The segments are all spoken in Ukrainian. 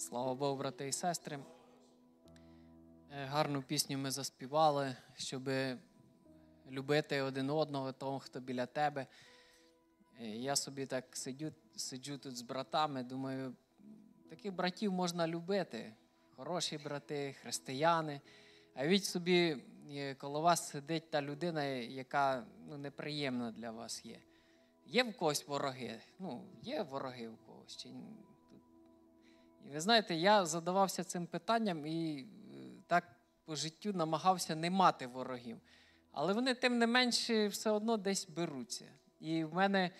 Слава Богу, брати і сестри. Е, гарну пісню ми заспівали, щоб любити один одного, того, хто біля тебе. Е, я собі так сидю, сиджу тут з братами. Думаю, таких братів можна любити. Хороші брати, християни. А від собі, е, коло вас сидить та людина, яка ну, неприємна для вас є. Є в когось вороги? Ну, є вороги в когось. чи і ви знаєте, я задавався цим питанням і е, так по життю намагався не мати ворогів. Але вони, тим не менше, все одно десь беруться. І в мене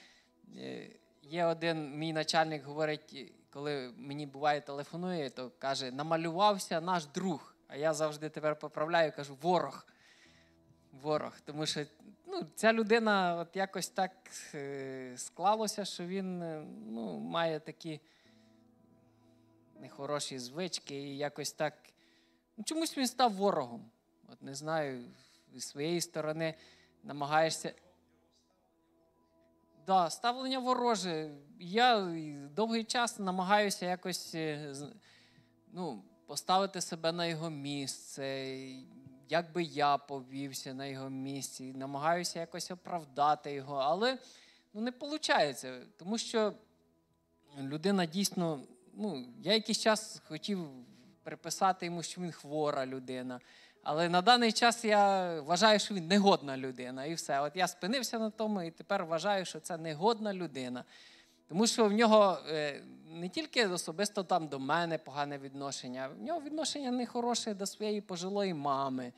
е, є один мій начальник говорить, коли мені буває телефонує, то каже: намалювався наш друг. А я завжди тепер поправляю, кажу, ворог. Ворог. Тому що ну, ця людина от якось так е, склалося, що він ну, має такі нехороші звички, і якось так. Ну, Чомусь він став ворогом. От не знаю, зі своєї сторони намагаєшся. Да, Ставлення вороже. Я довгий час намагаюся якось е, ну, поставити себе на його місце, як би я повівся на його місці, намагаюся якось оправдати його, але ну, не виходить, тому що людина дійсно ну, я якийсь час хотів приписати йому, що він хвора людина. Але на даний час я вважаю, що він негодна людина. І все. От я спинився на тому і тепер вважаю, що це негодна людина. Тому що в нього е, не тільки особисто там до мене погане відношення, в нього відношення нехороше до своєї пожилої мами,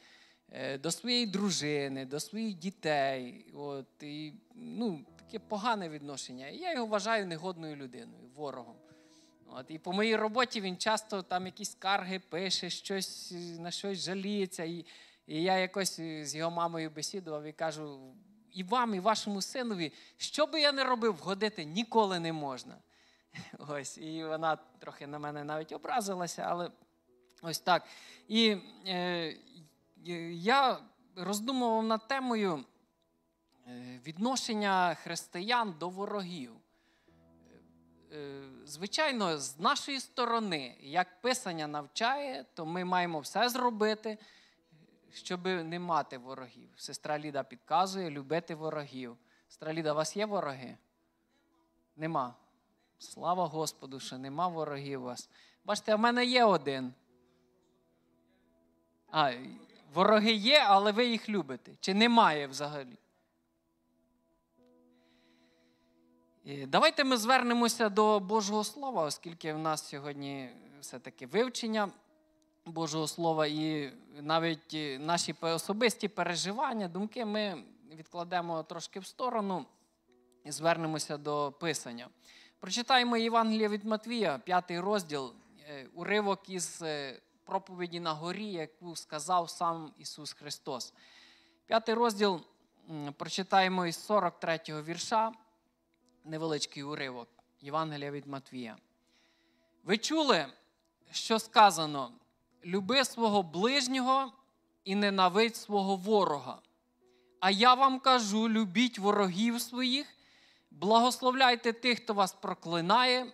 е, до своєї дружини, до своїх дітей. От, і, ну, Таке погане відношення. І я його вважаю негодною людиною, ворогом. От, І по моїй роботі він часто там якісь скарги пише, щось, е, на щось жаліється. І і я якось е, з його мамою бесідував і кажу: і вам, і вашому синові, що би я не робив, годити ніколи не можна. Ось, І вона трохи на мене навіть образилася, але ось так. І е, я роздумував над темою е, відношення християн до ворогів. Е, звичайно, з нашої сторони, як писання навчає, то ми маємо все зробити, щоб не мати ворогів. Сестра Ліда підказує любити ворогів. Сестра Ліда, у вас є вороги? Нема. Слава Господу, що нема ворогів у вас. Бачите, в мене є один. А, Вороги є, але ви їх любите. Чи немає взагалі? І Давайте ми звернемося до Божого Слова, оскільки в нас сьогодні все-таки вивчення Божого Слова, і навіть наші особисті переживання, думки ми відкладемо трошки в сторону і звернемося до Писання. Прочитаємо Євангелія від Матвія, п'ятий розділ, е, уривок із е, проповіді на горі, яку сказав сам Ісус Христос. П'ятий розділ прочитаємо із 43 го вірша невеличкий уривок Євангелія від Матвія. Ви чули, що сказано: люби свого ближнього і ненавидь свого ворога. А я вам кажу: любіть ворогів своїх, благословляйте тих, хто вас проклинає,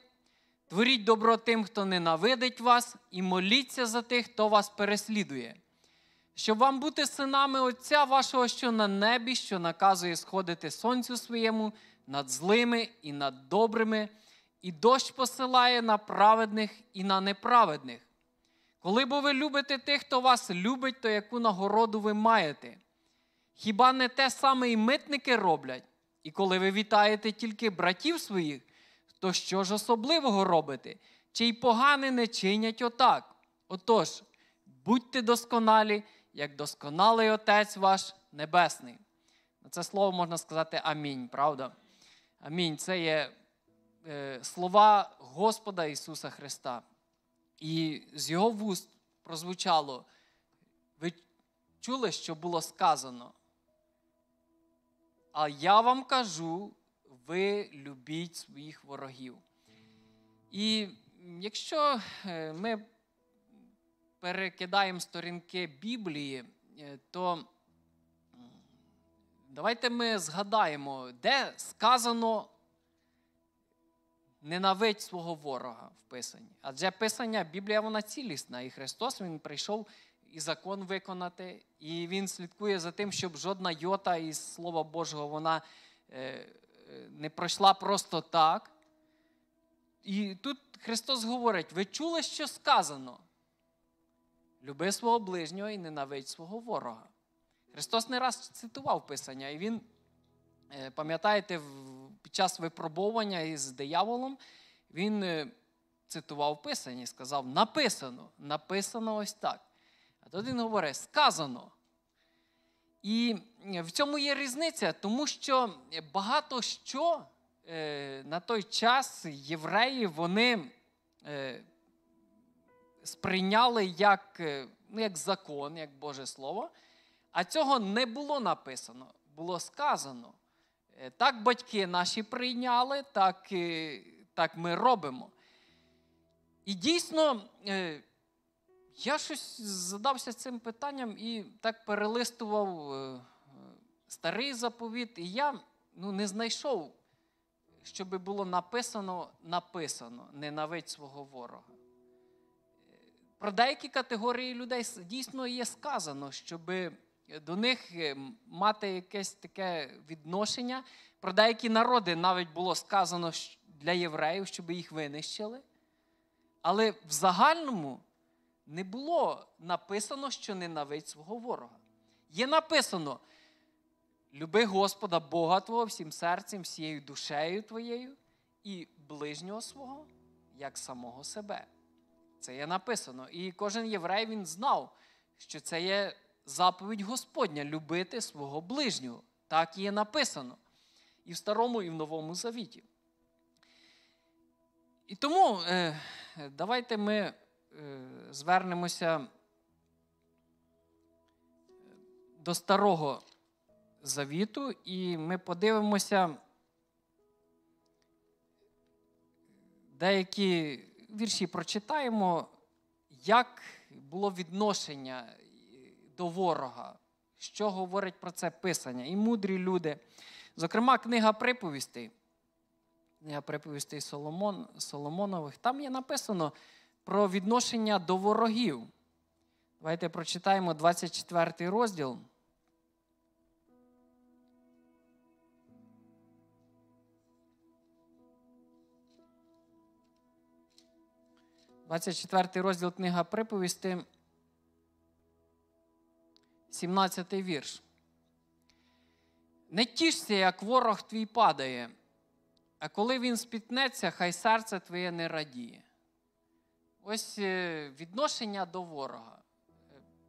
творіть добро тим, хто ненавидить вас, і моліться за тих, хто вас переслідує. Щоб вам бути синами Отця вашого, що на небі, що наказує сходити Сонцю своєму над злими і над добрими, і дощ посилає на праведних і на неправедних. Коли бо ви любите тих, хто вас любить, то яку нагороду ви маєте? Хіба не те саме і митники роблять? І коли ви вітаєте тільки братів своїх, то що ж особливого робите? Чи й погане не чинять отак? Отож, будьте досконалі, як досконалий Отець ваш Небесний. На це слово можна сказати амінь, правда? Амінь. Це є е, слова Господа Ісуса Христа. І з Його вуст прозвучало. Ви чули, що було сказано? А я вам кажу, ви любіть своїх ворогів. І якщо е, ми перекидаємо сторінки Біблії, е, то Давайте ми згадаємо, де сказано ненавидь свого ворога в Писанні. Адже Писання, Біблія, вона цілісна, і Христос Він прийшов і закон виконати, і Він слідкує за тим, щоб жодна йота із Слова Божого вона е, е, не пройшла просто так. І тут Христос говорить: ви чули, що сказано? Люби свого ближнього і ненавидь свого ворога. Христос не раз цитував Писання, і Він, е, пам'ятаєте, під час випробування із дияволом, він е, цитував Писання і сказав: написано, написано ось так. А тут він говорить, сказано. І е, в цьому є різниця, тому що багато що на той час євреї вони сприйняли як ну, як закон, як Боже Слово. А цього не було написано, було сказано. Е, так батьки наші прийняли, так, е, так ми робимо. І дійсно, е, я щось задався цим питанням і так перелистував старий заповіт, і я ну, не знайшов, щоб було написано, написано, ненавидь свого ворога. Про деякі категорії людей дійсно є сказано, щоби до них е, мати якесь таке відношення. Про деякі народи навіть було сказано для євреїв, щоб їх винищили. Але в загальному не було написано, що ненавидь свого ворога. Є написано: люби Господа Бога Твого всім серцем, всією душею твоєю і ближнього свого, як самого себе. Це є написано. І кожен єврей він знав, що це є заповідь Господня любити свого ближнього. Так є написано і в Старому, і в Новому Завіті. І тому е, давайте ми е, звернемося е, до Старого Завіту, і ми подивимося деякі вірші прочитаємо, як було відношення до ворога. Що говорить про це Писання? І мудрі люди. Зокрема, книга приповістей, книга приповістей Соломон, Соломонових, там є написано про відношення до ворогів. Давайте прочитаємо 24 розділ. Двадцять четвертий розділ книга приповісти. 17 вірш. Не тішся, як ворог твій падає, а коли він спітнеться, хай серце твоє не радіє. Ось е, відношення до ворога.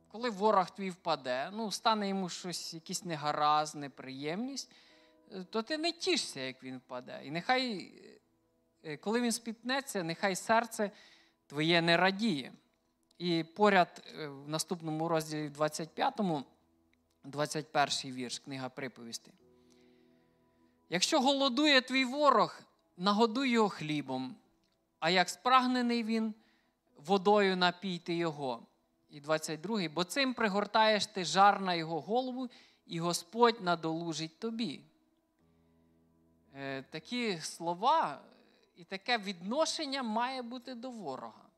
Коли ворог твій впаде, ну, стане йому щось, якийсь негараз, неприємність, то ти не тішся, як він впаде. І нехай, е, коли він спітнеться, нехай серце твоє не радіє. І поряд е, в наступному розділі 25, 21 вірш, книга приповісти. Якщо голодує твій ворог, нагодуй його хлібом, а як спрагнений він, водою напійте його. І 22. Бо цим пригортаєш ти жар на його голову, і Господь надолужить тобі. Е, такі слова і таке відношення має бути до ворога.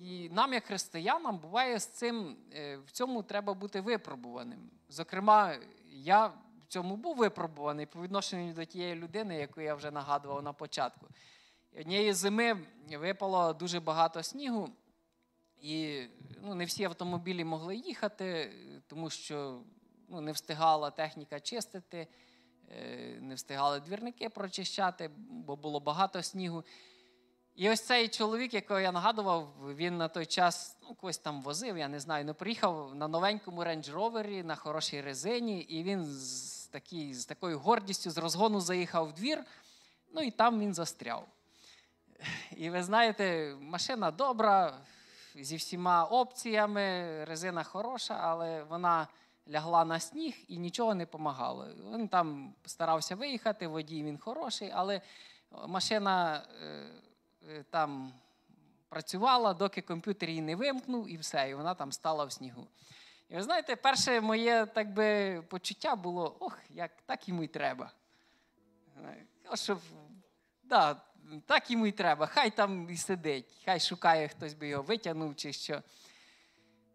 І нам, як християнам, буває з цим, е, в цьому треба бути випробуваним. Зокрема, я в цьому був випробуваний по відношенню до тієї людини, яку я вже нагадував на початку. Однієї зими випало дуже багато снігу, і ну, не всі автомобілі могли їхати, тому що ну, не встигала техніка чистити, е, не встигали двірники прочищати, бо було багато снігу. І ось цей чоловік, якого я нагадував, він на той час ну, когось там возив, я не знаю, ну приїхав на новенькому рейндж-ровері, на хорошій резині, і він з, такій, з такою гордістю, з розгону заїхав в двір, ну і там він застряв. І ви знаєте, машина добра, зі всіма опціями, резина хороша, але вона лягла на сніг і нічого не допомагало. Він там старався виїхати, водій він хороший, але машина. Е, Е, там працювала, доки комп'ютер її не вимкнув, і все, і вона там стала в снігу. І ви знаєте, перше моє так би, почуття було: ох, як так йому й треба. Е, щоб, да, Так йому й треба. Хай там і сидить, хай шукає, хтось би його витягнув чи що.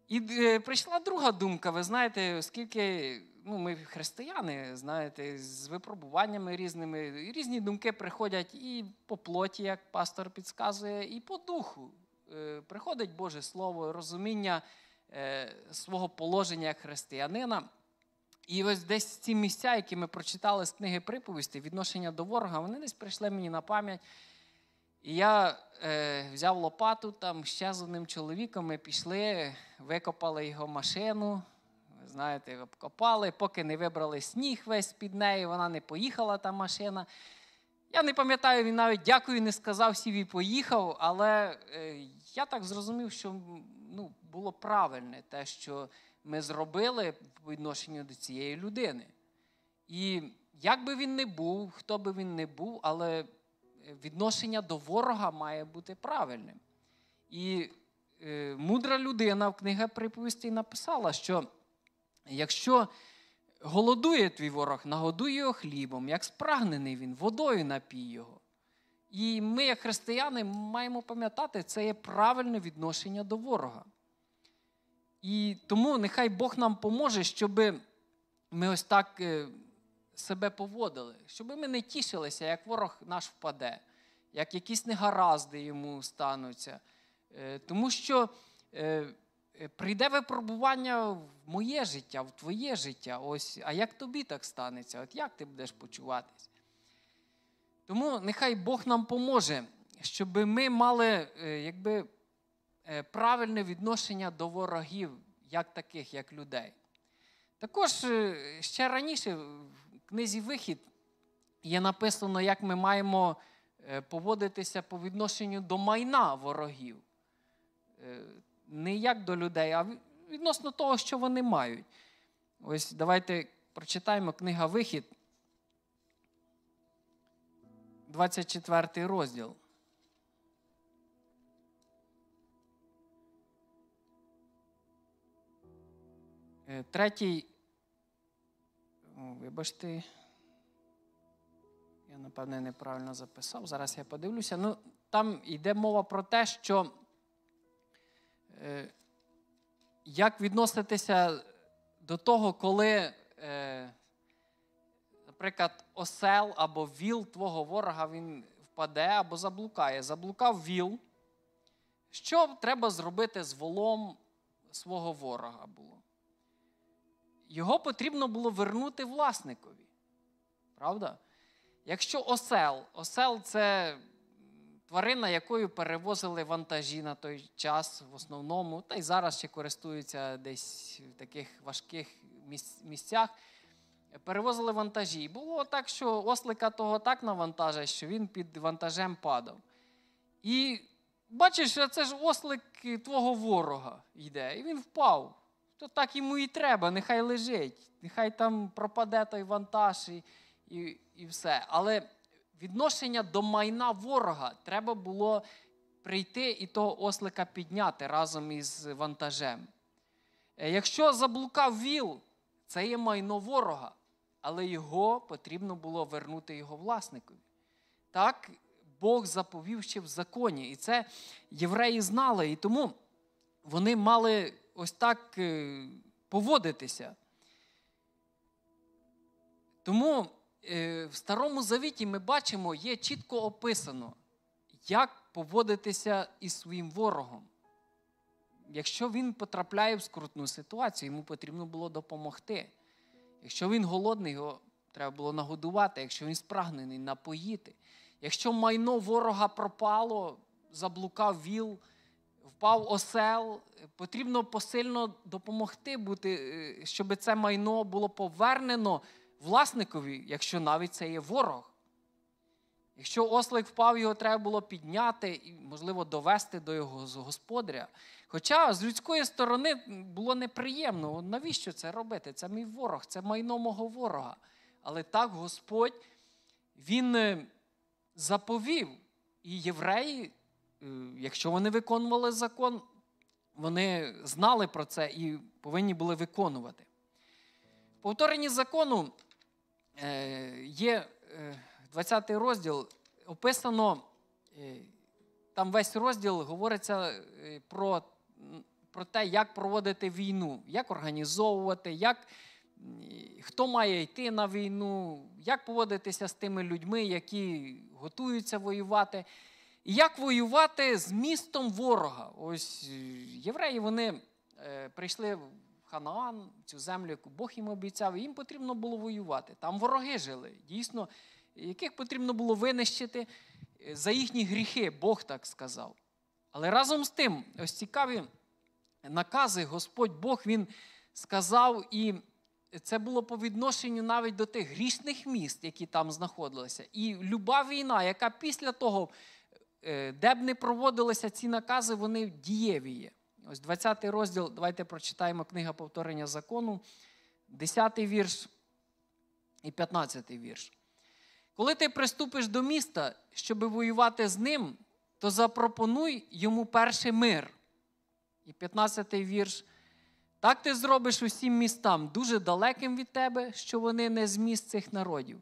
І е, прийшла друга думка, ви знаєте, оскільки ну, ми християни, знаєте, з випробуваннями різними, і різні думки приходять і по плоті, як пастор підказує, і по духу. Е, приходить Боже Слово, розуміння е, свого положення як християнина. І ось десь ці місця, які ми прочитали з книги приповісті, відношення до ворога, вони десь прийшли мені на пам'ять. І я е, взяв лопату там ще з одним чоловіком. Ми пішли, викопали його машину, знаєте, обкопали, поки не вибрали сніг весь під неї, вона не поїхала та машина. Я не пам'ятаю, він навіть дякую, не сказав сів і поїхав, але е, я так зрозумів, що ну, було правильне те, що ми зробили в відношенню до цієї людини. І як би він не був, хто би він не був, але е, відношення до ворога має бути правильним. І е, мудра людина в книгах, приповісті написала, що Якщо голодує твій ворог, нагодуй його хлібом, як спрагнений він, водою напій його. І ми, як християни, маємо пам'ятати, це є правильне відношення до ворога. І тому нехай Бог нам поможе, щоб ми ось так е, себе поводили, щоб ми не тішилися, як ворог наш впаде, як якісь негаразди йому стануться. Е, тому що е, Е, прийде випробування в моє життя, в твоє життя. Ось, А як тобі так станеться? От як ти будеш почуватись? Тому нехай Бог нам поможе, щоб ми мали е, якби, е, правильне відношення до ворогів, як таких, як людей. Також ще раніше в книзі Вихід є написано, як ми маємо поводитися по відношенню до майна ворогів не як до людей, а відносно того, що вони мають. Ось давайте прочитаємо книга Вихід, 24 розділ. Е, третій. Вибачте, я, напевне, неправильно записав. Зараз я подивлюся. Ну, Там йде мова про те, що Е, як відноситися до того, коли, е, наприклад, осел або віл твого ворога він впаде або заблукає? Заблукав віл. Що треба зробити з волом свого ворога було? Його потрібно було вернути власникові. Правда? Якщо осел, осел це тварина, якою перевозили вантажі на той час в основному, та й зараз ще користуються десь в таких важких місцях. Перевозили вантажі. І було так, що ослика того так навантажить, що він під вантажем падав. І бачиш, що це ж ослик твого ворога йде, і він впав. То так йому і треба, нехай лежить, нехай там пропаде той вантаж і, і, і все. Але відношення до майна ворога треба було прийти і того ослика підняти разом із вантажем. Е, якщо заблукав віл, це є майно ворога, але його потрібно було вернути його власникові. Так Бог заповів ще в законі. І це євреї знали. І тому вони мали ось так е, поводитися. Тому Е, в Старому Завіті ми бачимо, є чітко описано, як поводитися із своїм ворогом. Якщо він потрапляє в скрутну ситуацію, йому потрібно було допомогти. Якщо він голодний, його треба було нагодувати, якщо він спрагнений, напоїти. Якщо майно ворога пропало, заблукав віл, впав осел, потрібно посильно допомогти, бути, е, щоб це майно було повернено власникові, якщо навіть це є ворог. Якщо ослик впав, його треба було підняти і, можливо, довести до його господаря. Хоча з людської сторони було неприємно, навіщо це робити? Це мій ворог, це майно мого ворога. Але так Господь Він е, заповів. І євреї, е, якщо вони виконували закон, вони знали про це і повинні були виконувати. Повторені закону. Е, є 20 е, розділ, описано, е, там весь розділ говориться про про те, як проводити війну, як організовувати, як, хто має йти на війну, як поводитися з тими людьми, які готуються воювати. І як воювати з містом ворога? Ось євреї вони прийшли Ханаан, цю землю, яку Бог їм обіцяв, їм потрібно було воювати. Там вороги жили, дійсно, яких потрібно було винищити е, за їхні гріхи, Бог так сказав. Але разом з тим, ось цікаві накази, Господь Бог він сказав, і це було по відношенню навіть до тих грішних міст, які там знаходилися. І люба війна, яка після того, е, де б не проводилися ці накази, вони дієві є. Ось 20 розділ, давайте прочитаємо книга повторення закону, 10 вірш і 15 вірш. Коли ти приступиш до міста, щоби воювати з ним, то запропонуй йому перший мир. І 15 вірш. Так ти зробиш усім містам дуже далеким від тебе, що вони не з міст цих народів.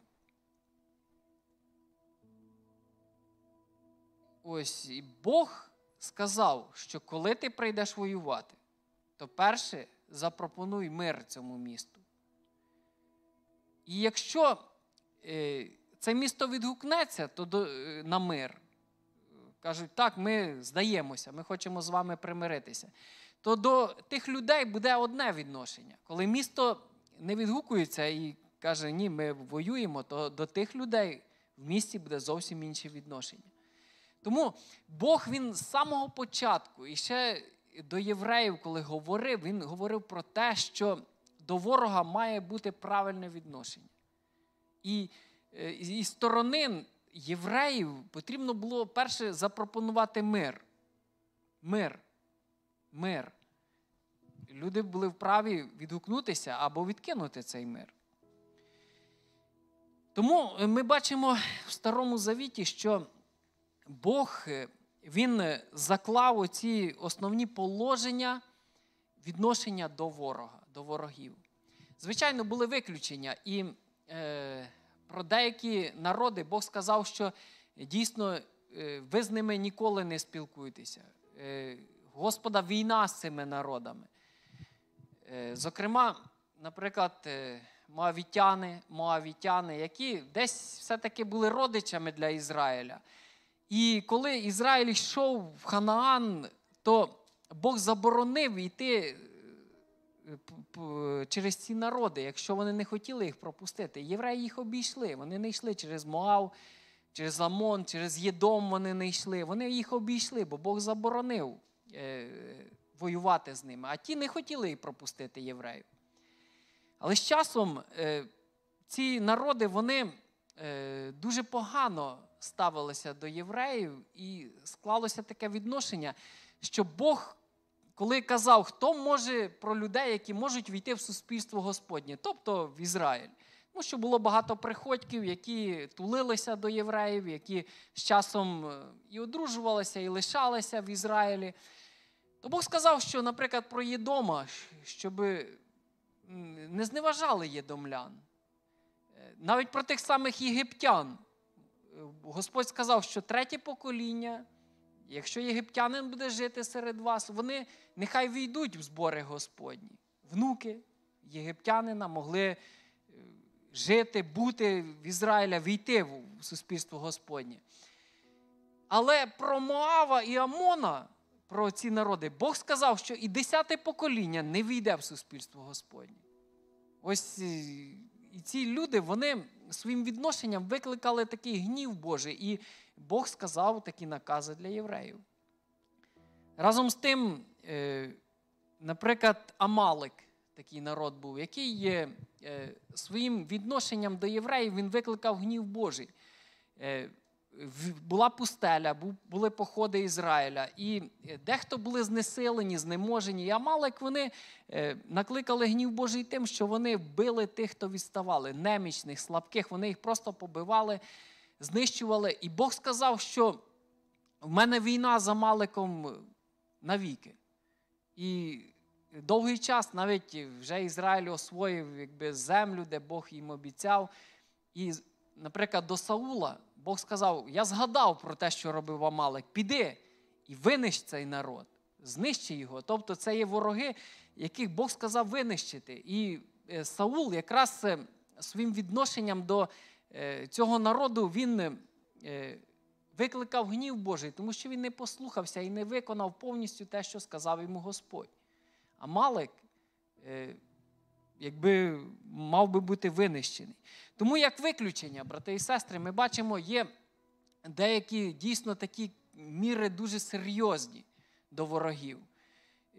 Ось і Бог сказав, що коли ти прийдеш воювати, то перше запропонуй мир цьому місту. І якщо е, це місто відгукнеться, то до, е, на мир. Кажуть, так, ми здаємося, ми хочемо з вами примиритися. То до тих людей буде одне відношення. Коли місто не відгукується і каже, ні, ми воюємо, то до тих людей в місті буде зовсім інше відношення. Тому Бог він з самого початку і ще до євреїв, коли говорив, він говорив про те, що до ворога має бути правильне відношення. І е, і сторони євреїв потрібно було перше запропонувати мир. Мир. Мир. Люди були вправі відгукнутися або відкинути цей мир. Тому е, ми бачимо в Старому Завіті, що Бог е, він е, заклав оці основні положення відношення до ворога, до ворогів. Звичайно, були виключення, і е, про деякі народи Бог сказав, що е, дійсно е, ви з ними ніколи не спілкуєтеся. Е, Господа війна з цими народами. Е, зокрема, наприклад, Моавітяни, Моавітяни, які десь все-таки були родичами для Ізраїля. І коли Ізраїль йшов в Ханаан, то Бог заборонив йти е, через ці народи, якщо вони не хотіли їх пропустити. Євреї їх обійшли. Вони не йшли через Моав, через Амон, через Єдом вони не йшли. Вони їх обійшли, бо Бог заборонив е, воювати з ними. А ті не хотіли їх пропустити євреїв. Але з часом е, ці народи вони дуже погано. Ставилися до євреїв, і склалося таке відношення, що Бог, коли казав, хто може про людей, які можуть війти в суспільство Господнє, тобто в Ізраїль. Тому що було багато приходьків, які тулилися до євреїв, які з часом е, і одружувалися, і лишалися в Ізраїлі. То Бог сказав, що, наприклад, про Єдома, щоб не зневажали єдомлян, е, навіть про тих самих єгиптян. Господь сказав, що третє покоління, якщо єгиптянин буде жити серед вас, вони нехай війдуть в збори Господні. Внуки єгиптянина могли е, жити, бути в Ізраїля, війти в суспільство Господнє. Але про Моава і Амона, про ці народи, Бог сказав, що і десяте покоління не війде в суспільство Господнє. Ось е, і ці люди, вони своїм відношенням викликали такий гнів Божий, і Бог сказав такі накази для євреїв. Разом з тим, е, наприклад, Амалик, такий народ був, який е, своїм відношенням до євреїв, він викликав гнів Божий. Е, була пустеля, були походи Ізраїля, і е, дехто були знесилені, знеможені. Я мало як вони е, накликали гнів Божий тим, що вони били тих, хто відставали, немічних, слабких. Вони їх просто побивали, знищували. І Бог сказав, що в мене війна за Маликом е, навіки. І довгий час навіть вже Ізраїль освоїв якби, землю, де Бог їм обіцяв. І, наприклад, до Саула. Бог сказав: Я згадав про те, що робив Амалик. Піди і винищ цей народ, знищи його. Тобто, це є вороги, яких Бог сказав винищити. І е, Саул, якраз е, своїм відношенням до е, цього народу, він викликав гнів Божий, тому що він не послухався і не виконав повністю те, що сказав йому Господь. Амалик якби мав би бути винищений. Тому як виключення, брати і сестри, ми бачимо, є деякі дійсно такі міри дуже серйозні до ворогів.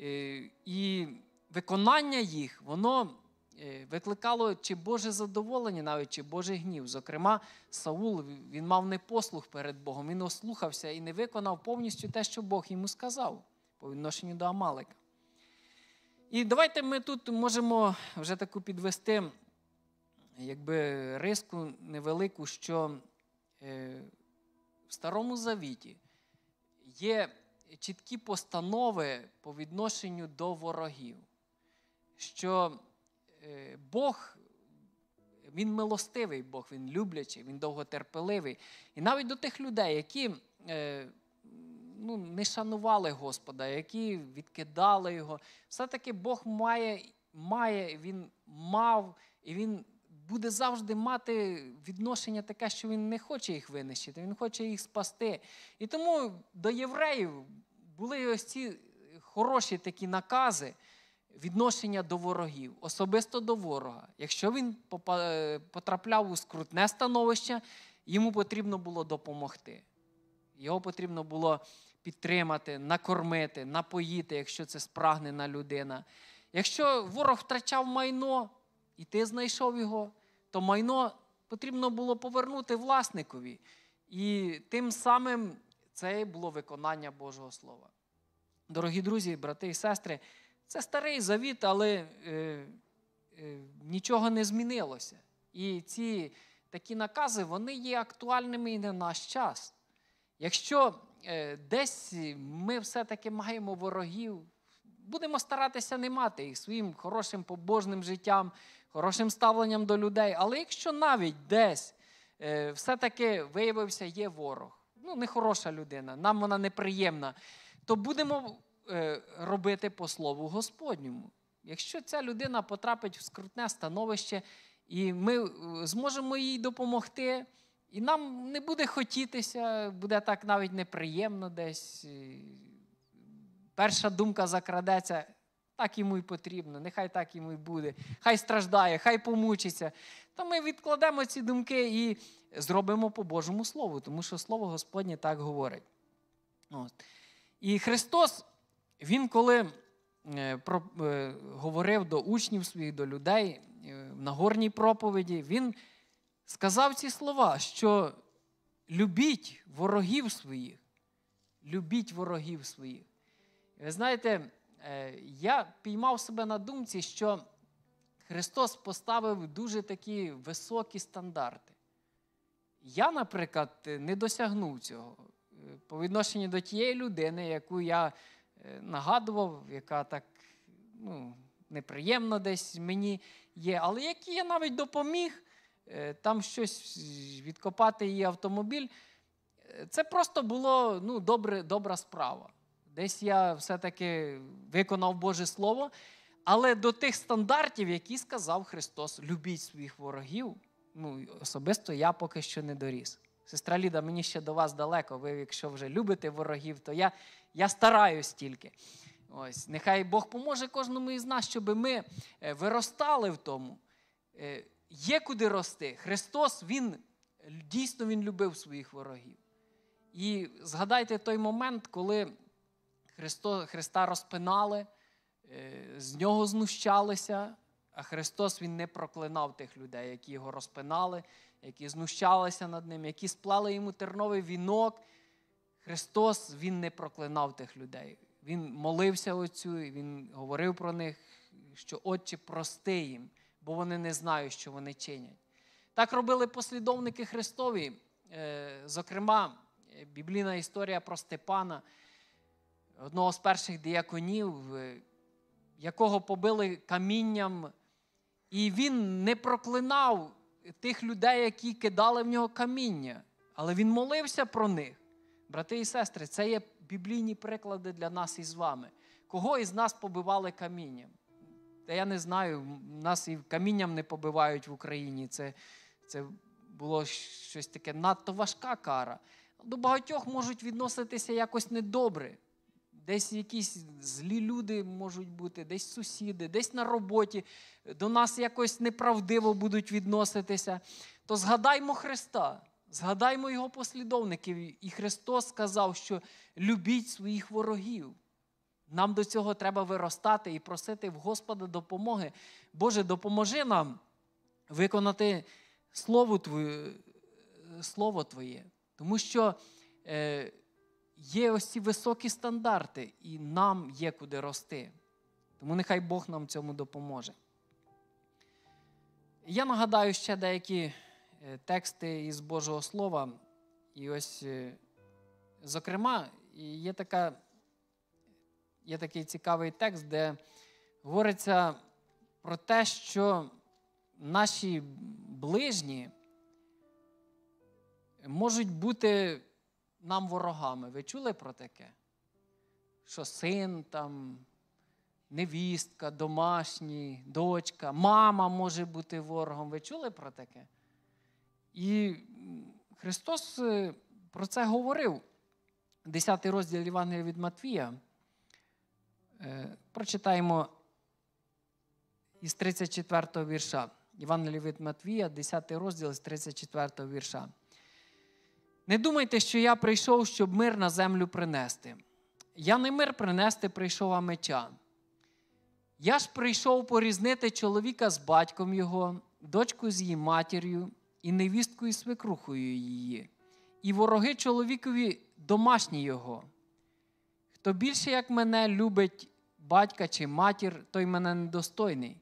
Е, і виконання їх, воно е, викликало чи Боже задоволення, навіть чи Боже гнів. Зокрема, Саул він мав непослух перед Богом, він ослухався і не виконав повністю те, що Бог йому сказав по відношенню до Амалика. І давайте ми тут можемо вже таку підвести, якби риску невелику, що е, в Старому Завіті є чіткі постанови по відношенню до ворогів, що е, Бог. Він милостивий Бог, він люблячий, він довготерпеливий. І навіть до тих людей, які е, ну, не шанували Господа, які відкидали його. Все-таки Бог має, має, Він мав, і Він буде завжди мати відношення таке, що він не хоче їх винищити, він хоче їх спасти. І тому до євреїв були ось ці хороші такі накази. Відношення до ворогів, особисто до ворога. Якщо він е, потрапляв у скрутне становище, йому потрібно було допомогти. Його потрібно було підтримати, накормити, напоїти, якщо це спрагнена людина. Якщо ворог втрачав майно і ти знайшов його, то майно потрібно було повернути власникові. І тим самим це було виконання Божого Слова. Дорогі друзі, брати і сестри, це старий завіт, але е, е, нічого не змінилося. І ці такі накази вони є актуальними і не в наш час. Якщо Е, десь ми все-таки маємо ворогів. Будемо старатися не мати їх своїм хорошим побожним життям, хорошим ставленням до людей. Але якщо навіть десь е, все-таки виявився, є ворог, ну нехороша людина, нам вона неприємна, то будемо е, робити по слову Господньому. Якщо ця людина потрапить в скрутне становище, і ми зможемо їй допомогти. І нам не буде хотітися, буде так навіть неприємно десь. Перша думка закрадеться, так йому і потрібно, нехай так йому і буде, хай страждає, хай помучиться. Та ми відкладемо ці думки і зробимо по Божому Слову, тому що Слово Господнє так говорить. От. І Христос, Він коли е, е, говорив до учнів своїх, до людей е, в Нагорній проповіді, Він сказав ці слова, що любіть ворогів своїх, любіть ворогів своїх. Ви знаєте, е, я піймав себе на думці, що Христос поставив дуже такі високі стандарти. Я, наприклад, не досягнув цього е, по відношенню до тієї людини, яку я е, нагадував, яка так ну, неприємно десь мені є, але якій я навіть допоміг. Е, там щось відкопати її автомобіль. Е, це просто було ну, добре, добра справа. Десь я все-таки виконав Боже Слово, але до тих стандартів, які сказав Христос, любіть своїх ворогів. Ну, Особисто я поки що не доріс. Сестра Ліда, мені ще до вас далеко. Ви, якщо вже любите ворогів, то я я стараюсь тільки. Ось, Нехай Бог поможе кожному із нас, щоб ми е, виростали в тому є куди рости. Христос, Він дійсно Він любив своїх ворогів. І згадайте той момент, коли Христо, Христа розпинали, е, з нього знущалися, а Христос Він не проклинав тих людей, які його розпинали, які знущалися над ним, які сплали йому терновий вінок. Христос Він не проклинав тих людей. Він молився Отцю, Він говорив про них, що Отче, прости їм, бо вони не знають, що вони чинять. Так робили послідовники Христові. Е, зокрема, е, біблійна історія про Степана, одного з перших діяконів, е, якого побили камінням. І він не проклинав тих людей, які кидали в нього каміння, але він молився про них. Брати і сестри, це є біблійні приклади для нас із вами. Кого із нас побивали камінням? та я не знаю, нас і камінням не побивають в Україні. Це це було щось таке надто важка кара. До багатьох можуть відноситися якось недобре. Десь якісь злі люди можуть бути, десь сусіди, десь на роботі, до нас якось неправдиво будуть відноситися. То згадаймо Христа, згадаймо Його послідовників. І Христос сказав, що любіть своїх ворогів. Нам до цього треба виростати і просити в Господа допомоги. Боже, допоможи нам виконати Слово Твоє, слово твоє. тому що е, є ось ці високі стандарти, і нам є куди рости. Тому нехай Бог нам цьому допоможе. Я нагадаю ще деякі е, тексти із Божого Слова. І ось, е, зокрема, є така є такий цікавий текст, де говориться про те, що наші ближні можуть бути нам ворогами. Ви чули про таке? Що син там, невістка, домашній, дочка, мама може бути ворогом. Ви чули про таке? І Христос е, про це говорив. 10 розділ Євангелія від Матвія. Е, прочитаємо із 34 го вірша. Іван Левит Матвія, 10 розділ з 34 го вірша. Не думайте, що я прийшов, щоб мир на землю принести. Я не мир принести прийшов, а меча. Я ж прийшов порізнити чоловіка з батьком його, дочку з її матір'ю, і невісткою і свекрухою її, і вороги чоловікові домашні його. Хто більше, як мене, любить батька чи матір, той мене недостойний.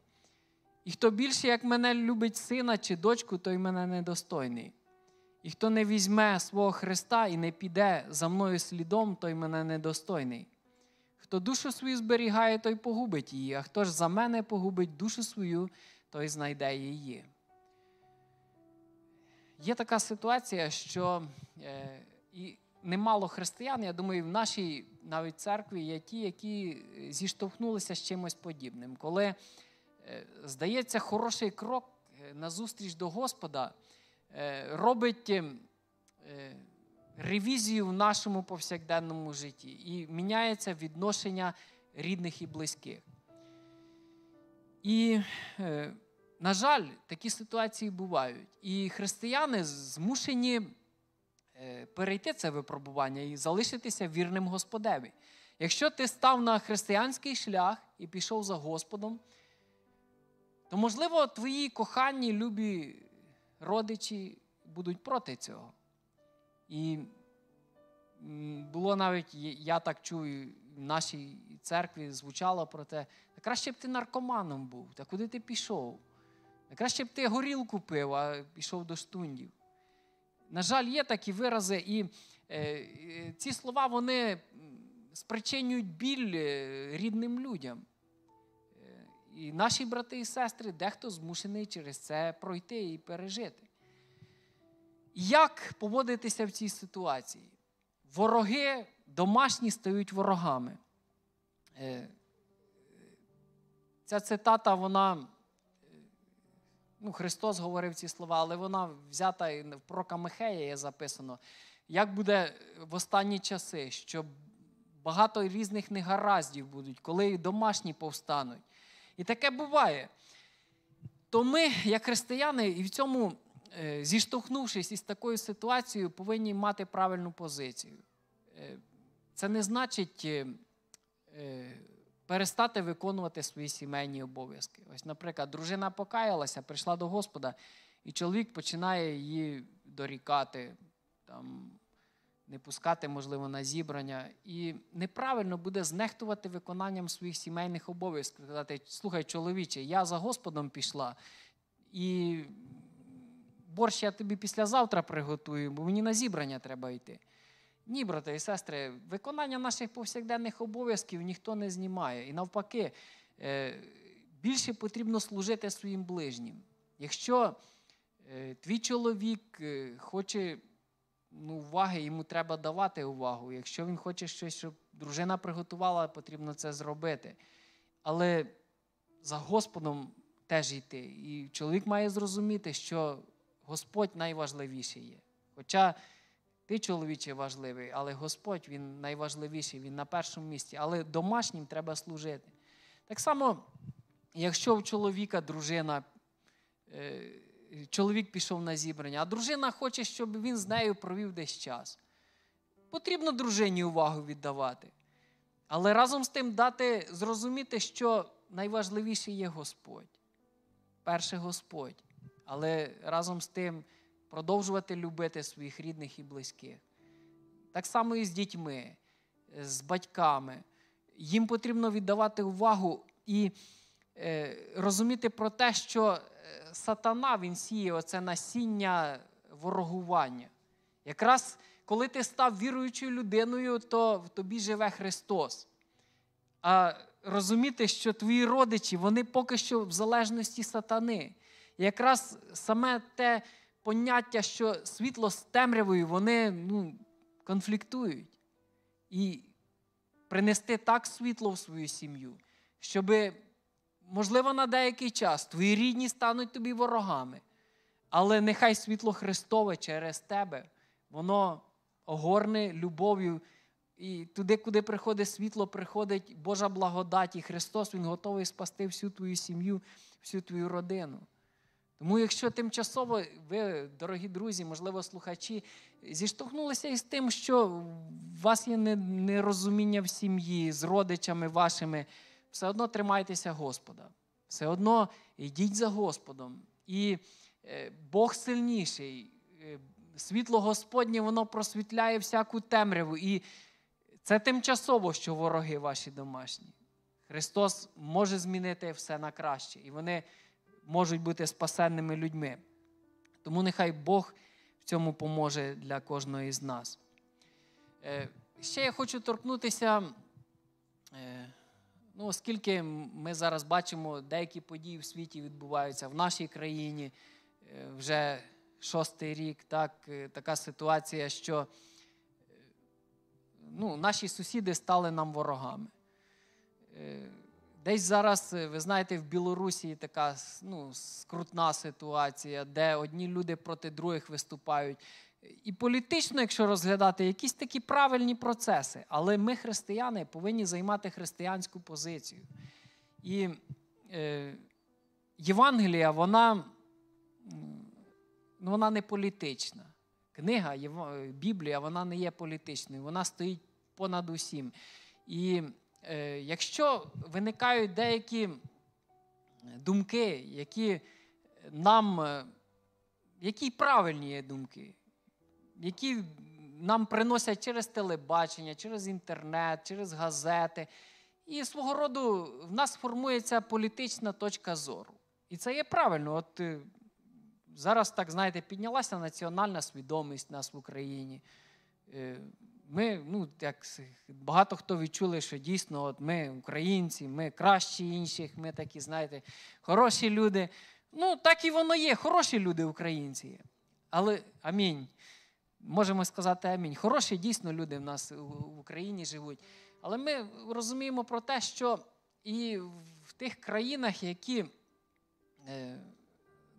І хто більше, як мене любить сина чи дочку, той мене недостойний. І хто не візьме свого Христа і не піде за мною слідом, той мене недостойний. Хто душу свою зберігає, той погубить її, а хто ж за мене погубить душу свою, той знайде її. Є така ситуація, що е, і немало християн, я думаю, в нашій навіть церкві є ті, які е, зіштовхнулися з чимось подібним. Коли е, здається, хороший крок е, назустріч до Господа робить ем, ревізію в нашому повсякденному житті і міняється відношення рідних і близьких. І, на жаль, такі ситуації бувають. І християни змушені. Е, перейти це випробування і залишитися вірним Господеві. Якщо ти став на християнський шлях і пішов за Господом, то, можливо, твої кохані, любі родичі будуть проти цього. І було навіть, я так чую, в нашій церкві звучало про те, та краще б ти наркоманом був, та куди ти пішов? Та краще б ти горілку пив, а пішов до штундів. На жаль, є такі вирази, і е, е, ці слова вони спричинюють біль е, рідним людям. І наші брати і сестри, дехто змушений через це пройти і пережити. Як поводитися в цій ситуації? Вороги домашні стають ворогами. Ця цитата, вона ну, Христос говорив ці слова, але вона взята і в пророка Михея є записано. Як буде в останні часи, що багато різних негараздів будуть, коли домашні повстануть. І таке буває. То ми, як християни, і в цьому, е, зіштовхнувшись із такою ситуацією, повинні мати правильну позицію. Е, це не значить е, перестати виконувати свої сімейні обов'язки. Ось, наприклад, дружина покаялася, прийшла до Господа, і чоловік починає її дорікати, там, не пускати, можливо, на зібрання. І неправильно буде знехтувати виконанням своїх сімейних обов'язків. Сказати, слухай, чоловіче, я за Господом пішла. І борщ я тобі післязавтра приготую, бо мені на зібрання треба йти. Ні, брата і сестри, виконання наших повсякденних обов'язків ніхто не знімає. І навпаки, е, більше потрібно служити своїм ближнім. Якщо е, твій чоловік е, хоче ну, уваги, йому треба давати увагу. Якщо він хоче щось, щоб дружина приготувала, потрібно це зробити. Але за Господом теж йти. І чоловік має зрозуміти, що Господь найважливіший є. Хоча ти, чоловіче, важливий, але Господь Він найважливіший, Він на першому місці. Але домашнім треба служити. Так само, якщо в чоловіка дружина, е, чоловік пішов на зібрання, а дружина хоче, щоб він з нею провів десь час. Потрібно дружині увагу віддавати. Але разом з тим дати зрозуміти, що найважливіше є Господь. Перше Господь. Але разом з тим продовжувати любити своїх рідних і близьких. Так само і з дітьми, е, з батьками. Їм потрібно віддавати увагу і е, розуміти про те, що е, сатана він сіє оце насіння ворогування. Якраз коли ти став віруючою людиною, то в тобі живе Христос. А розуміти, що твої родичі, вони поки що в залежності сатани. Якраз саме те поняття, що світло з темрявою, вони ну, конфліктують. І принести так світло в свою сім'ю, щоб, можливо, на деякий час твої рідні стануть тобі ворогами. Але нехай світло Христове через тебе, воно огорне любов'ю. І туди, куди приходить світло, приходить Божа благодать, і Христос, Він готовий спасти всю твою сім'ю, всю твою родину. Тому, якщо тимчасово ви, дорогі друзі, можливо, слухачі, зіштовхнулися із тим, що у вас є нерозуміння в сім'ї з родичами вашими, все одно тримайтеся Господа, все одно йдіть за Господом. І е, Бог сильніший, е, світло Господнє воно просвітляє всяку темряву. І це тимчасово, що вороги ваші домашні. Христос може змінити все на краще. І вони можуть бути спасенними людьми. Тому нехай Бог в цьому поможе для кожного з нас. Е, ще я хочу торкнутися, е, ну, оскільки ми зараз бачимо, деякі події в світі відбуваються в нашій країні е, вже шостий рік, так, така ситуація, що ну, наші сусіди стали нам ворогами. Десь зараз, е, ви знаєте, в Білорусі така ну, скрутна ситуація, де одні люди проти других виступають. І політично, якщо розглядати, якісь такі правильні процеси. Але ми, християни, повинні займати християнську позицію. І е, Євангелія, вона ну, вона не політична. Книга, е, Біблія, вона не є політичною, вона стоїть понад усім. І Е, якщо виникають деякі думки, які нам, е, які правильні є думки, які нам приносять через телебачення, через інтернет, через газети. І свого роду в нас формується політична точка зору. І це є правильно. От е, Зараз, так знаєте, піднялася національна свідомість в нас в Україні ми, ну, як багато хто відчули, що дійсно от ми українці, ми кращі інших, ми такі, знаєте, хороші люди. Ну, так і воно є, хороші люди українці. Але амінь. Можемо сказати амінь. Хороші дійсно люди в нас в Україні живуть. Але ми розуміємо про те, що і в тих країнах, які е,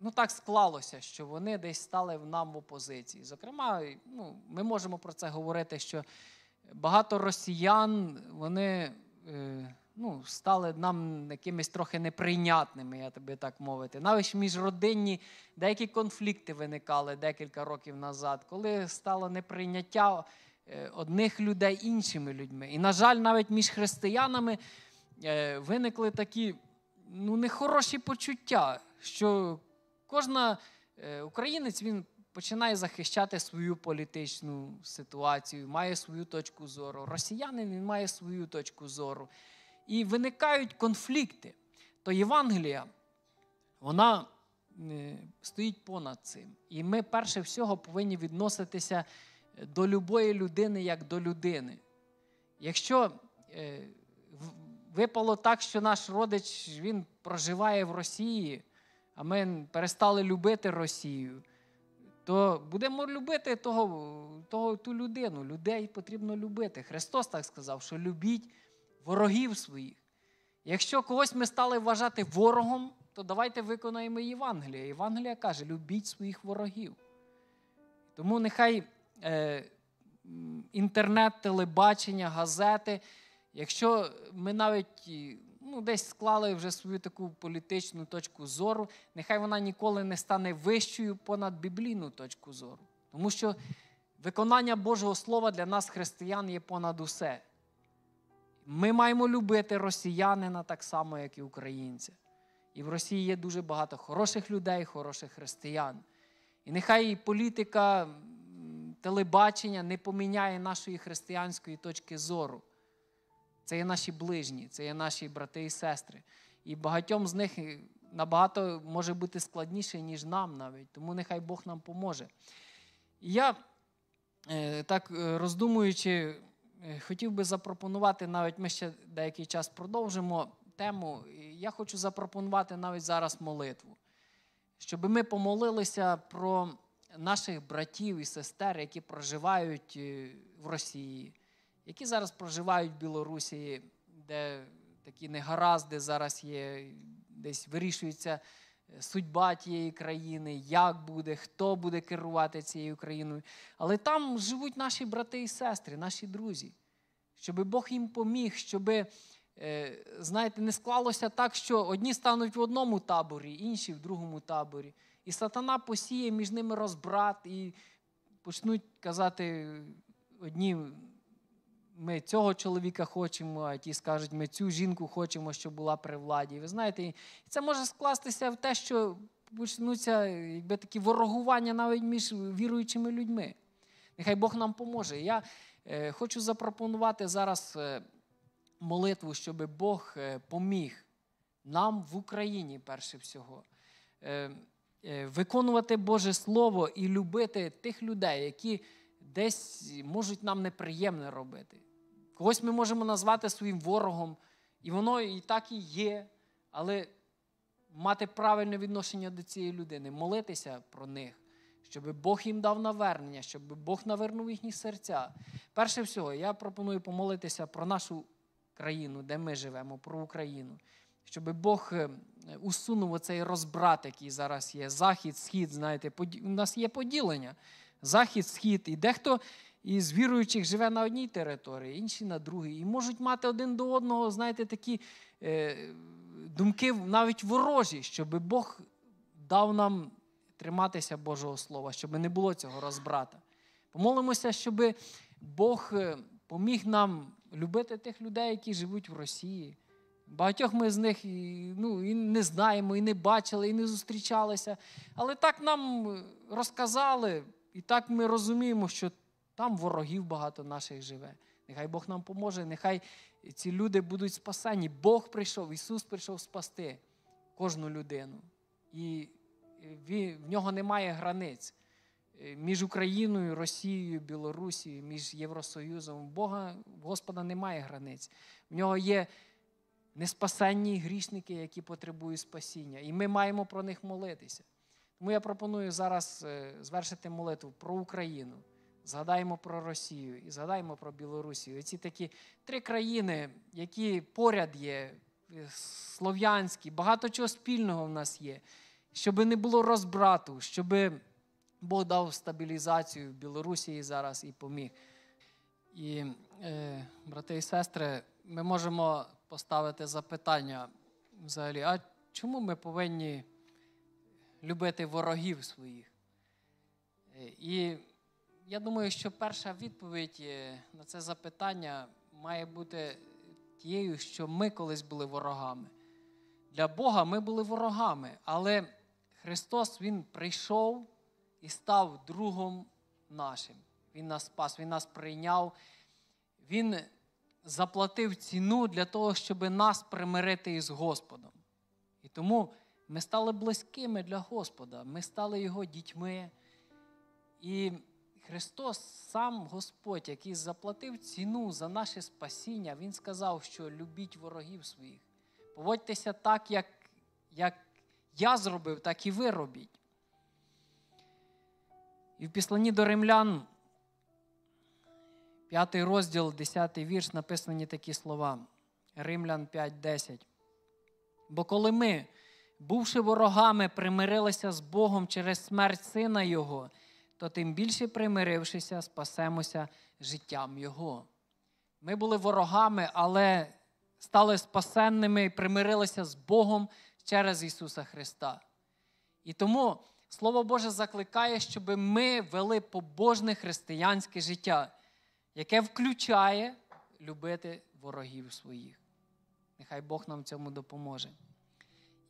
ну так склалося, що вони десь стали нам в опозиції. Зокрема, ну, ми можемо про це говорити, що багато росіян вони е, ну, стали нам якимись трохи неприйнятними, я тобі так мовити. Навіть між родинні деякі конфлікти виникали декілька років назад, коли стало неприйняття е, одних людей іншими людьми. І, на жаль, навіть між християнами е, виникли такі ну, нехороші почуття, що Кожна е, українець він починає захищати свою політичну ситуацію, має свою точку зору. Росіянин він має свою точку зору. І виникають конфлікти. То Євангелія, вона е, стоїть понад цим. І ми, перше всього, повинні відноситися е, до любої людини як до людини. Якщо випало так, що наш родич він проживає в Росії, а ми перестали любити Росію, то будемо любити того, того, ту людину. Людей потрібно любити. Христос так сказав, що любіть ворогів своїх. Якщо когось ми стали вважати ворогом, то давайте виконаємо Євангелія. Євангелія каже, любіть своїх ворогів. Тому нехай е, інтернет, телебачення, газети, якщо ми навіть ну, десь склали вже свою таку політичну точку зору. Нехай вона ніколи не стане вищою понад біблійну точку зору. Тому що виконання Божого Слова для нас, християн, є понад усе. Ми маємо любити росіянина так само, як і українця. І в Росії є дуже багато хороших людей, хороших християн. І нехай політика телебачення не поміняє нашої християнської точки зору. Це є наші ближні, це є наші брати і сестри. І багатьом з них набагато може бути складніше, ніж нам навіть. Тому нехай Бог нам поможе. І я, е, так е, роздумуючи, е, хотів би запропонувати, навіть ми ще деякий час продовжимо тему. Я хочу запропонувати навіть зараз молитву, щоб ми помолилися про наших братів і сестер, які проживають в Росії які зараз проживають в Білорусі, де такі негаразди зараз є, десь вирішується е, судьба тієї країни, як буде, хто буде керувати цією країною. Але там живуть наші брати і сестри, наші друзі, щоб Бог їм поміг, щоб. Е, знаєте, не склалося так, що одні стануть в одному таборі, інші в другому таборі. І сатана посіє між ними розбрат, і почнуть казати одні ми цього чоловіка хочемо, а ті скажуть, ми цю жінку хочемо, щоб була при владі. ви знаєте, це може скластися в те, що почнуться якби такі ворогування навіть між віруючими людьми. Нехай Бог нам поможе. Я е, хочу запропонувати зараз е, молитву, щоб Бог е, поміг нам в Україні перше всього. Е, е, виконувати Боже Слово і любити тих людей, які. Десь можуть нам неприємне робити. Когось ми можемо назвати своїм ворогом, і воно і так і є, але мати правильне відношення до цієї людини, молитися про них, щоб Бог їм дав навернення, щоб Бог навернув їхні серця. Перше всього, я пропоную помолитися про нашу країну, де ми живемо, про Україну, щоб Бог е, усунув оцей розбрат, який зараз є. Захід, схід, знаєте, у нас є поділення. Захід, схід, і дехто і з віруючих живе на одній території, інші на другій. І можуть мати один до одного, знаєте, такі е, думки навіть ворожі, щоб Бог дав нам триматися Божого Слова, щоб не було цього розбрата. Помолимося, щоб Бог е, поміг нам любити тих людей, які живуть в Росії. Багатьох ми з них ну, і не знаємо, і не бачили, і не зустрічалися. Але так нам е, розказали, і так ми розуміємо, що там ворогів багато наших живе. Нехай Бог нам поможе, нехай ці люди будуть спасені. Бог прийшов, Ісус прийшов спасти кожну людину. І е, в нього немає границь е, між Україною, Росією, Білорусією, між Євросоюзом. Бога, Господа немає границь. В нього є неспасенні грішники, які потребують спасіння. І ми маємо про них молитися. Тому я пропоную зараз е, звершити молитву про Україну. Згадаємо про Росію і згадаємо про Білорусію. Ці такі три країни, які поряд є, е, слов'янські, багато чого спільного в нас є, щоб не було розбрату, щоб Бог дав стабілізацію в Білорусі зараз і поміг. І, е, брати і сестри, ми можемо поставити запитання взагалі, а чому ми повинні любити ворогів своїх? Е, і я думаю, що перша відповідь е, на це запитання має бути тією, що ми колись були ворогами. Для Бога ми були ворогами, але Христос Він прийшов і став другом нашим. Він нас спас, Він нас прийняв. Він заплатив ціну для того, щоб нас примирити із Господом. І тому ми стали близькими для Господа, ми стали Його дітьми. І Христос, сам Господь, який заплатив ціну за наше спасіння, Він сказав, що любіть ворогів своїх. Поводьтеся так, як, як я зробив, так і ви робіть. І в післанні до римлян, 5 розділ, 10 вірш, написані такі слова. Римлян 5:10. Бо коли ми, бувши ворогами, примирилися з Богом через смерть Сина Його то тим більше примирившися, спасемося життям Його. Ми були ворогами, але стали спасенними і примирилися з Богом через Ісуса Христа. І тому Слово Боже закликає, щоб ми вели побожне християнське життя, яке включає любити ворогів своїх. Нехай Бог нам в цьому допоможе.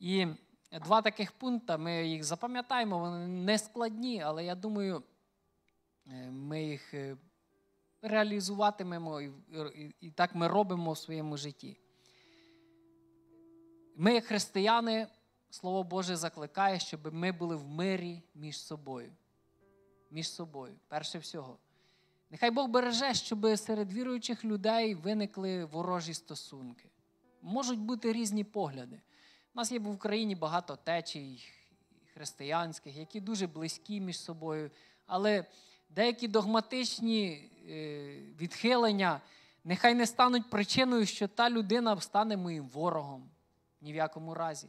І Два таких пункти, ми їх запам'ятаємо, вони не складні, але я думаю, е, ми їх е, реалізуватимемо і, і, і так ми робимо в своєму житті. Ми, як християни, Слово Боже закликає, щоб ми були в мирі між собою. Між собою, перше всього. Нехай Бог береже, щоб серед віруючих людей виникли ворожі стосунки. Можуть бути різні погляди. У нас є в Україні багато течій християнських, які дуже близькі між собою, але деякі догматичні е, відхилення нехай не стануть причиною, що та людина стане моїм ворогом ні в якому разі.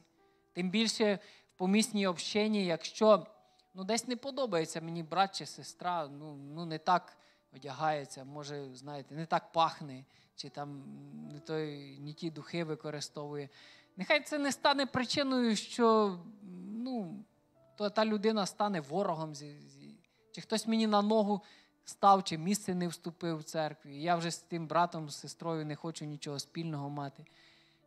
Тим більше в помісній общині, якщо ну, десь не подобається мені брат чи сестра, ну, ну не так одягається, може, знаєте, не так пахне, чи там не, той, не ті духи використовує. Нехай це не стане причиною, що ну, то та людина стане ворогом, чи хтось мені на ногу став, чи місце не вступив в церкві. Я вже з тим братом, з сестрою не хочу нічого спільного мати.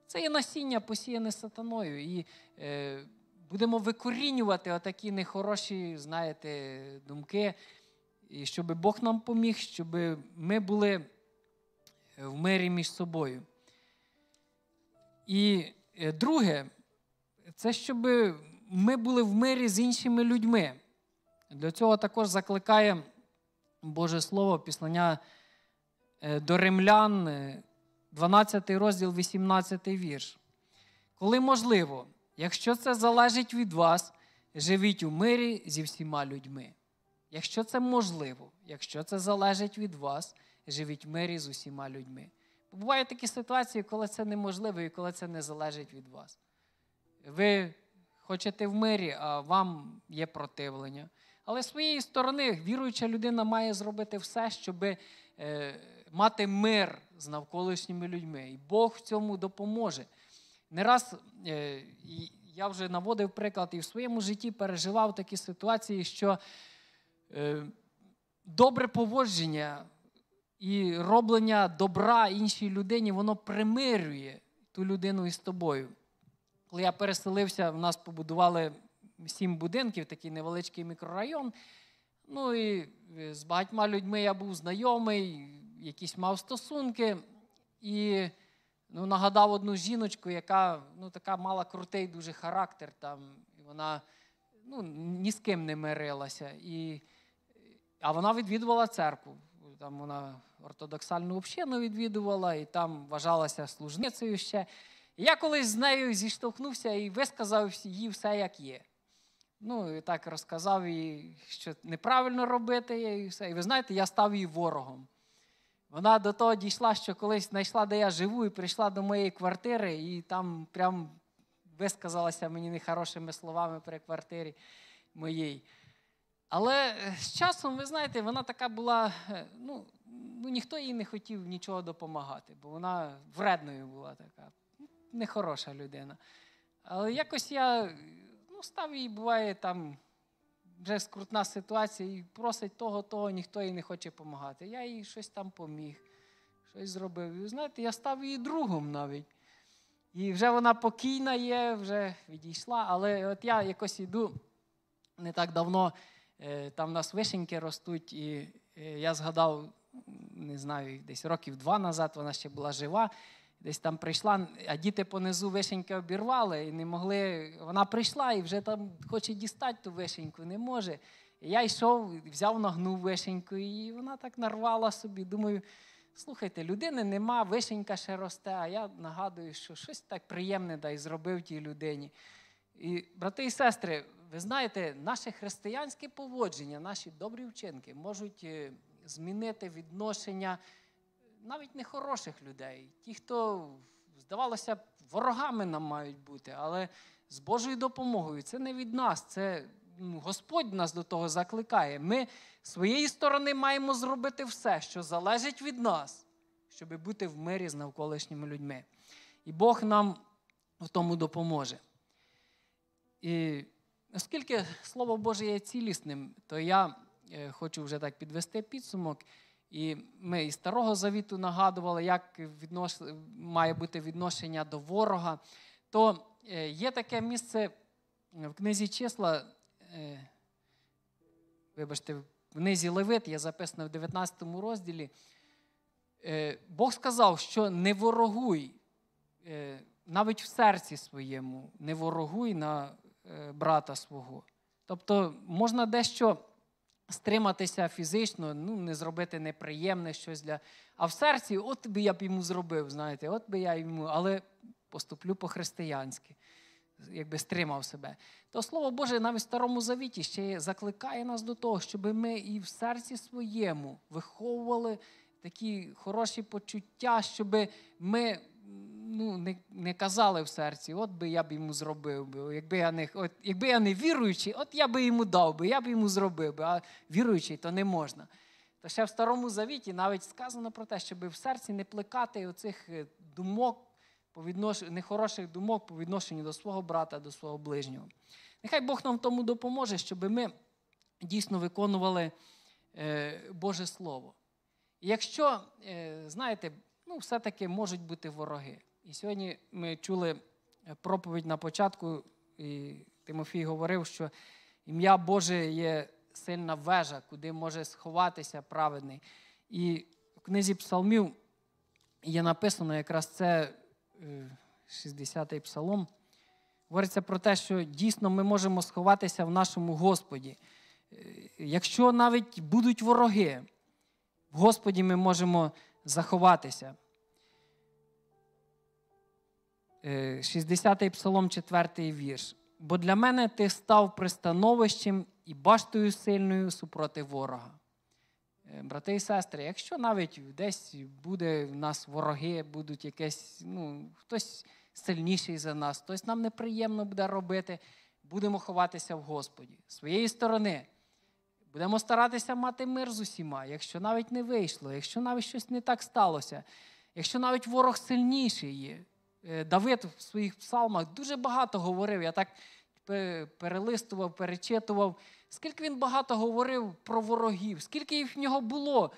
Це є насіння, посіяне сатаною. І е, будемо викорінювати отакі нехороші, знаєте, думки, і щоб Бог нам поміг, щоб ми були е, в мирі між собою. І Е, друге, це щоб ми були в мирі з іншими людьми. Для цього також закликає Боже Слово, післання е, до римлян, 12 е, розділ, 18 вірш. Коли можливо, якщо це залежить від вас, живіть у мирі зі всіма людьми. Якщо це можливо, якщо це залежить від вас, живіть в мирі з усіма людьми. Бувають такі ситуації, коли це неможливо і коли це не залежить від вас. Ви хочете в мирі, а вам є противлення. Але з своєї сторони, віруюча людина має зробити все, щоб е, мати мир з навколишніми людьми. І Бог в цьому допоможе. Не раз е, я вже наводив приклад і в своєму житті переживав такі ситуації, що е, добре поводження. І роблення добра іншій людині, воно примирює ту людину із тобою. Коли я переселився, в нас побудували сім будинків, такий невеличкий мікрорайон. Ну і е, з багатьма людьми я був знайомий, якісь мав стосунки. І ну, нагадав одну жіночку, яка ну, така мала крутий дуже характер. там, і Вона ну, ні з ким не мирилася. І, А вона відвідувала церкву там вона ортодоксальну общину відвідувала, і там вважалася служницею ще. І я колись з нею зіштовхнувся і висказав їй все, як є. Ну, і так розказав їй, що неправильно робити, і все. І ви знаєте, я став її ворогом. Вона до того дійшла, що колись знайшла, де я живу, і прийшла до моєї квартири, і там прям висказалася мені нехорошими словами при квартирі моїй. Але е, з часом, ви знаєте, вона така була, е, ну, ну, ніхто їй не хотів нічого допомагати, бо вона вредною була така, нехороша людина. Але якось я ну, став їй, буває, там вже скрутна ситуація, і просить того, того, ніхто їй не хоче допомагати. Я їй щось там поміг, щось зробив. І знаєте, я став її другом навіть. І вже вона покійна є, вже відійшла. Але от я якось йду не так давно. Е, там в нас вишеньки ростуть, і е, я згадав, не знаю, десь років два назад вона ще була жива. Десь там прийшла, а діти понизу вишеньки обірвали і не могли. Вона прийшла і вже там хоче дістати ту вишеньку, не може. І я йшов, взяв, нагнув вишеньку, і вона так нарвала собі. Думаю, слухайте, людини нема, вишенька ще росте. А я нагадую, що щось так приємне да, і зробив тій людині. І, брати і сестри, ви знаєте, наше християнське поводження, наші добрі вчинки можуть е, змінити відношення е, навіть нехороших людей. Ті, хто, здавалося, ворогами нам мають бути, але з Божою допомогою. Це не від нас, це ну, Господь нас до того закликає. Ми з своєї сторони маємо зробити все, що залежить від нас, щоб бути в мирі з навколишніми людьми. І Бог нам в тому допоможе. І Оскільки Слово Боже є цілісним, то я е, хочу вже так підвести підсумок. І ми і Старого Завіту нагадували, як віднос... має бути відношення до ворога. То е, є таке місце е, в книзі числа, вибачте, в книзі Левит, я записано в 19 розділі. Бог сказав, що не ворогуй навіть в серці своєму, не ворогуй на Е, брата свого. Тобто можна дещо стриматися фізично, ну, не зробити неприємне щось для. А в серці, от би я б йому зробив, знаєте, от би я йому, але поступлю по-християнськи, якби стримав себе. То Слово Боже, навіть в Старому Завіті ще закликає нас до того, щоб ми і в серці своєму виховували такі хороші почуття, щоб ми ну, не не казали в серці, от би я б йому зробив. би, Якби я не от, якби я не віруючий, от я би йому дав, би, я б йому зробив, би, а віруючий, то не можна. То ще в Старому Завіті навіть сказано про те, щоб в серці не плекати оцих е, думок, по віднош... нехороших думок по відношенню до свого брата, до свого ближнього. Нехай Бог нам тому допоможе, щоб ми дійсно виконували е, Боже Слово. І якщо, е, знаєте, ну, все-таки можуть бути вороги. І сьогодні ми чули е, проповідь на початку, і Тимофій говорив, що ім'я Боже є сильна вежа, куди може сховатися праведний. І в книзі псалмів є написано якраз це 60-й е, псалом. Говориться про те, що дійсно ми можемо сховатися в нашому Господі. Е, якщо навіть будуть вороги, в Господі ми можемо заховатися. 60-й е, псалом, 4-й вірш. Бо для мене ти став пристановищем і баштою сильною супроти ворога. Е, брати і сестри, якщо навіть десь буде в нас вороги, будуть якесь, ну, хтось сильніший за нас, хтось нам неприємно буде робити, будемо ховатися в Господі. З своєї сторони, будемо старатися мати мир з усіма, якщо навіть не вийшло, якщо навіть щось не так сталося, якщо навіть ворог сильніший є. Е, Давид в своїх псалмах дуже багато говорив. Я так перелистував, перечитував, скільки він багато говорив про ворогів, скільки їх в нього було.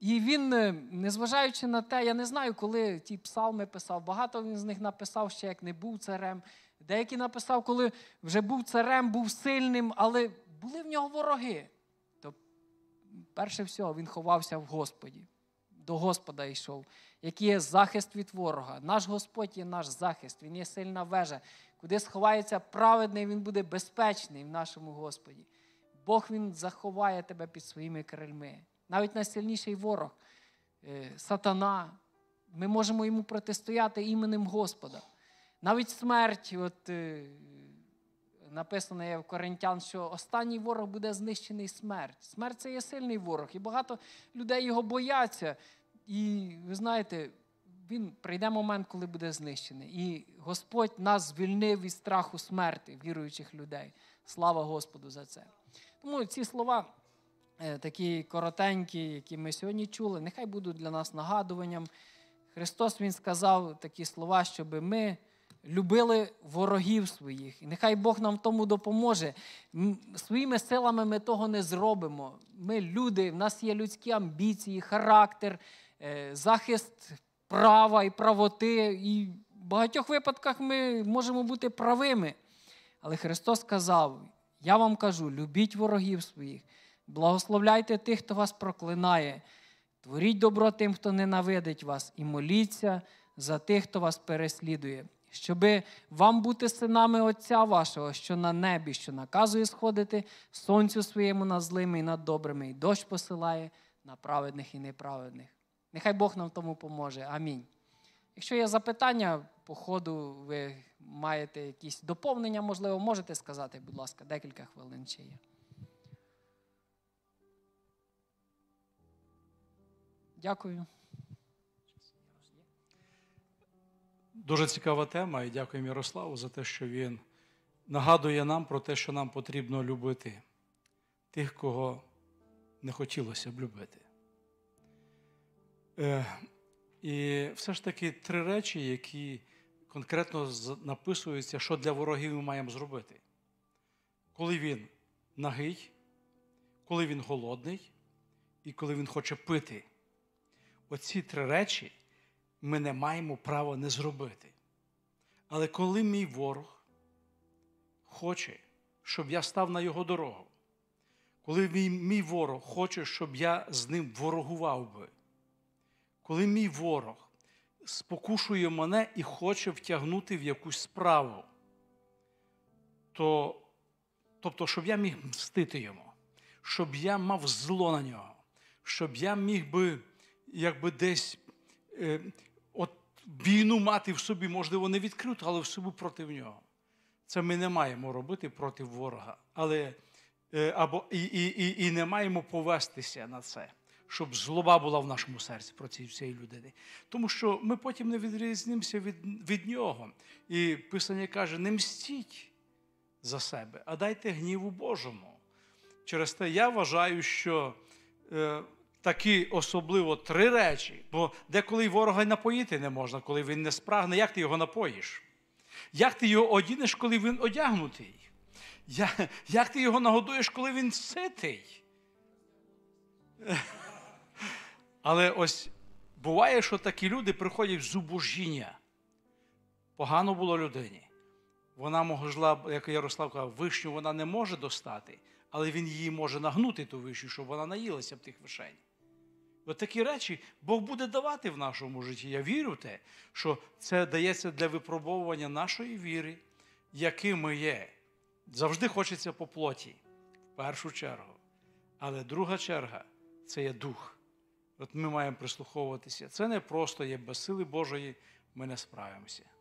І він, е, незважаючи на те, я не знаю, коли ті псалми писав. Багато він з них написав ще, як не був царем. Деякі написав, коли вже був царем, був сильним, але були в нього вороги. То перше всього він ховався в Господі до Господа йшов, який є захист від ворога. Наш Господь є наш захист, Він є сильна вежа. Куди сховається праведний, він буде безпечний в нашому Господі. Бог Він заховає тебе під своїми крильми. Навіть найсильніший ворог, е, сатана. Ми можемо йому протистояти іменем Господа. Навіть смерть, от е, написано є в Коринтян, що останній ворог буде знищений смерть. Смерть це є сильний ворог, і багато людей його бояться. І ви знаєте, він прийде момент, коли буде знищений. І Господь нас звільнив від страху смерті віруючих людей. Слава Господу за це. Тому ці слова. Е, такі коротенькі, які ми сьогодні чули, нехай будуть для нас нагадуванням. Христос Він сказав такі слова, щоби ми любили ворогів своїх. І нехай Бог нам в тому допоможе. Своїми силами ми того не зробимо. Ми люди, в нас є людські амбіції, характер, е, захист права і правоти. І в багатьох випадках ми можемо бути правими. Але Христос сказав: Я вам кажу, любіть ворогів своїх, благословляйте тих, хто вас проклинає. Творіть добро тим, хто ненавидить вас, і моліться за тих, хто вас переслідує щоби вам бути синами Отця вашого, що на небі, що наказує сходити сонцю своєму на злими і над добрими, і дощ посилає на праведних і неправедних. Нехай Бог нам тому поможе. Амінь. Якщо є запитання, по ходу ви маєте якісь доповнення, можливо, можете сказати, будь ласка, декілька хвилин чи є. Дякую. Дуже цікава тема, і дякую Ярославу за те, що він нагадує нам про те, що нам потрібно любити, тих, кого не хотілося б любити. Е, і все ж таки три речі, які конкретно написуються, що для ворогів ми маємо зробити. Коли він нагий, коли він голодний і коли він хоче пити. Оці три речі ми не маємо права не зробити. Але коли мій ворог хоче, щоб я став на його дорогу, коли мій, мій ворог хоче, щоб я з ним ворогував би, коли мій ворог спокушує мене і хоче втягнути в якусь справу, то, тобто, щоб я міг мстити йому, щоб я мав зло на нього, щоб я міг би якби десь е, війну мати в собі, можливо, не відкрито, але в собі проти нього. Це ми не маємо робити проти ворога, але е, або і, і, і, і не маємо повестися на це. Щоб злоба була в нашому серці проти ці всієї людини. Тому що ми потім не відрізнимося від від нього. І Писання каже: не мстіть за себе, а дайте гніву Божому. Через те я вважаю, що е, такі особливо три речі, бо деколи ворога й напоїти не можна, коли він не спрагне, як ти його напоїш? Як ти його одінеш, коли він одягнутий? Як ти його нагодуєш, коли він ситий? Але ось буває, що такі люди приходять з зубожіння. Погано було людині. Вона могла, як Ярослав казав, вишню вона не може достати, але він її може нагнути ту вишню, щоб вона наїлася б тих вишень. От такі речі Бог буде давати в нашому житті. Я вірю в те, що це дається для випробовування нашої віри, якими є. Завжди хочеться по плоті, в першу чергу. Але друга черга це є дух. От ми маємо прислуховуватися. Це не просто є без сили Божої, ми не справимося.